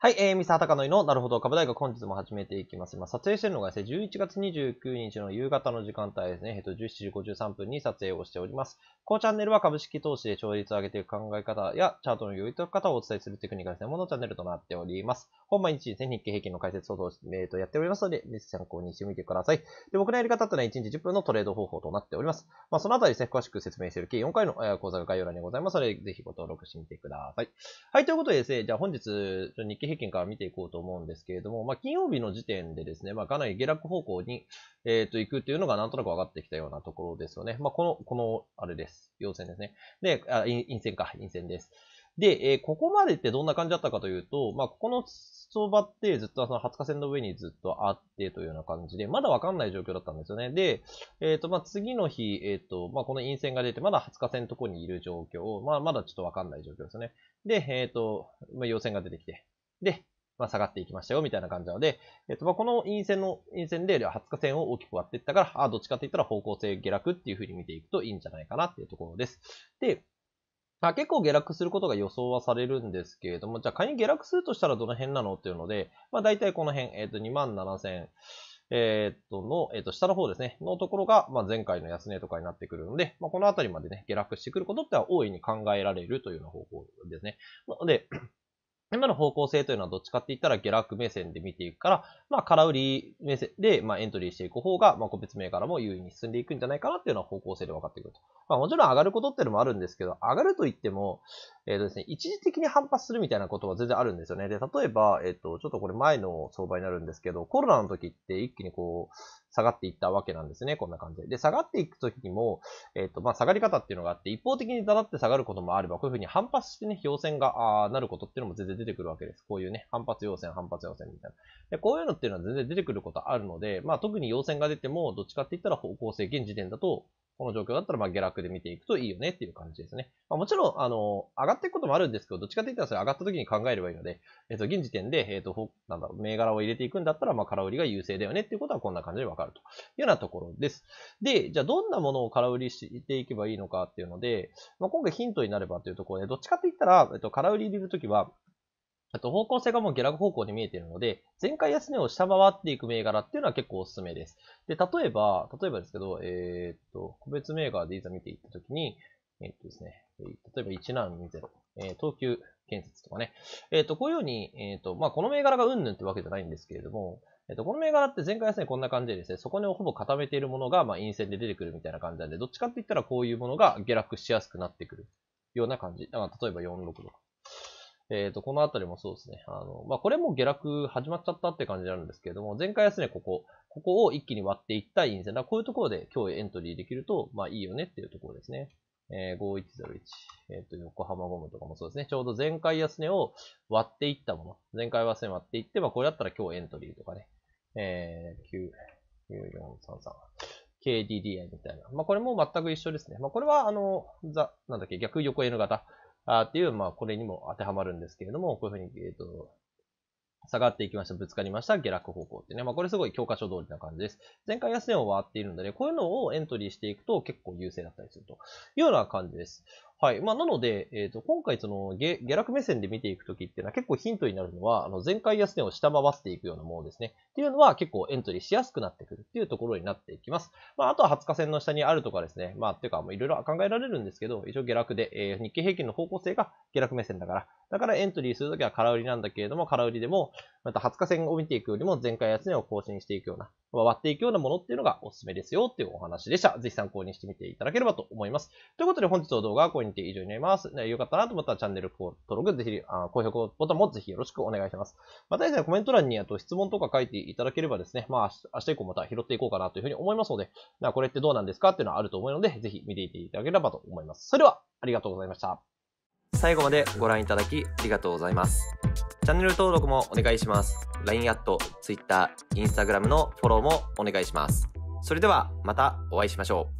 はい、えー、ミサハタカノイのなるほど株大学本日も始めていきます。あ、撮影してるのがですね、11月29日の夕方の時間帯ですね、えっと、17時53分に撮影をしております。このチャンネルは株式投資で調率を上げていく考え方やチャートの良い解き方をお伝えするテクニカル専門のチャンネルとなっております。本毎日ですね、日経平均の解説をどえー、とやっておりますので、ぜひ参考にしてみてください。で僕のやり方ってのは1日10分のトレード方法となっております。まあ、そのあたりですね、詳しく説明している計4回の、講座が概要欄にございますので、ぜひご登録してみてください。はい、ということでですね、じゃあ本日、日経平均から見ていこうと思うんですけれども、まあ、金曜日の時点でですね、まあ、かなり下落方向に、えっ、ー、と、行くっていうのがなんとなく分かってきたようなところですよね。まあ、この、この、あれです。陽線ですね。で、あ、陰線か、陰線です。で、えー、ここまでってどんな感じだったかというと、まあ、ここの相場ってずっとその20日線の上にずっとあってというような感じで、まだわかんない状況だったんですよね。で、えっ、ー、と、まあ、次の日、えっ、ー、と、まあ、この陰線が出て、まだ20日線のところにいる状況、まあ、まだちょっとわかんない状況ですね。で、えっ、と、まあ、陽線が出てきて、で、まあ、下がっていきましたよ、みたいな感じなので、えっと、まあ、この陰線の、陰線で、は20日線を大きく割っていったから、あ、どっちかって言ったら方向性下落っていう風に見ていくといいんじゃないかなっていうところです。で、まあ、結構下落することが予想はされるんですけれども、じゃあ仮に下落するとしたらどの辺なのっていうので、まあ、大体この辺、えっ、と、2 7千、0えっと、の、えっ、と、下の方ですね、のところが、まあ、前回の安値とかになってくるので、まあ、この辺りまでね、下落してくることっては大いに考えられるというような方向ですね。ので、今の方向性というのはどっちかって言ったら下落目線で見ていくから、まあ空売り目線で、まあエントリーしていく方が、まあ個別銘柄も優位に進んでいくんじゃないかなっていうのは方向性で分かってくると。まあもちろん上がることっていうのもあるんですけど、上がると言っても、えっ、ー、とですね、一時的に反発するみたいなことは全然あるんですよね。で、例えば、えっ、ー、と、ちょっとこれ前の相場になるんですけど、コロナの時って一気にこう、下がっていったわけなんですね。こんな感じで。で、下がっていくときにも、えっ、ー、と、まあ、下がり方っていうのがあって、一方的にだだって下がることもあれば、こういうふうに反発してね、表線が、あなることっていうのも全然出てくるわけです。こういうね、反発要線、反発要線みたいな。で、こういうのっていうのは全然出てくることあるので、まあ、特に要線が出ても、どっちかって言ったら方向性、現時点だと、この状況だったら、ま下落で見ていくといいよねっていう感じですね。まあ、もちろん、あの、上がっていくこともあるんですけど、どっちかって言ったらそれ上がった時に考えればいいので、えっ、ー、と、現時点で、えっ、ー、と、なんだろう、銘柄を入れていくんだったら、まあ、空売りが優勢だよねっていうことはこんな感じでわかるというようなところです。で、じゃあどんなものを空売りしていけばいいのかっていうので、まあ、今回ヒントになればというところで、どっちかって言ったら、えっ、ー、と、空売り入れるときは、あと方向性がもう下落方向に見えているので、前回安値を下回っていく銘柄っていうのは結構おすすめです。で、例えば、例えばですけど、えー、っと、個別銘柄でいざ見ていったときに、えー、っとですね、例えば1720、えー、東急建設とかね。えっ、と、こういうように、えっ、と、まあ、この銘柄がうんぬんってわけじゃないんですけれども、えっ、と、この銘柄って前回安値こんな感じでですね、そこにほぼ固めているものが、まあ、陰線で出てくるみたいな感じなんで、どっちかって言ったらこういうものが下落しやすくなってくるような感じ。だ例えば4 6か。えっ、ー、と、このあたりもそうですね。あの、まあ、これも下落始まっちゃったって感じなんですけれども、前回はですね、ここ、ここを一気に割っていった陰線。だこういうところで今日エントリーできると、まあ、いいよねっていうところですね。えー、5101。えっ、ー、と、横浜ゴムとかもそうですね。ちょうど前回安値を割っていったもの。前回安値割っていって、まあ、これだったら今日エントリーとかね。えー、9、9433。KDDI みたいな。まあ、これも全く一緒ですね。まあ、これは、あの、ザ、なんだっけ、逆横 N 型あっていう、まあ、これにも当てはまるんですけれども、こういうふうに、えっ、ー、と、下がっていきました、ぶつかりました、下落方向ってね。まあ、これすごい教科書通りな感じです。前回安値を割っているので、こういうのをエントリーしていくと結構優勢だったりするというような感じです。はい。まあ、なので、えっ、ー、と、今回その下、落目線で見ていくときっていうのは結構ヒントになるのは、あの、前回安値を下回っていくようなものですね。っていうのは結構エントリーしやすくなってくるっていうところになっていきます。まあ、あとは20日線の下にあるとかですね。まあ、っていうか、いろいろ考えられるんですけど、一応下落で、えー、日経平均の方向性が下落目線だから、だからエントリーするときは空売りなんだけれども、空売りでも、また20日線を見ていくよりも前回安値を更新していくような、割っていくようなものっていうのがおすすめですよっていうお話でした。ぜひ参考にしてみていただければと思います。ということで本日の動画はこれにて以上になります。よかったなと思ったらチャンネル登録、ぜひ、あ高評価ボタンもぜひよろしくお願いします。またですね、コメント欄にあと質問とか書いていただければですね、まあ明日以降また拾っていこうかなというふうに思いますので、なこれってどうなんですかっていうのはあると思うので、ぜひ見ていていただければと思います。それでは、ありがとうございました。最後までご覧いただきありがとうございます。チャンネル登録もお願いします。LINE アット、Twitter、Instagram のフォローもお願いします。それではまたお会いしましょう。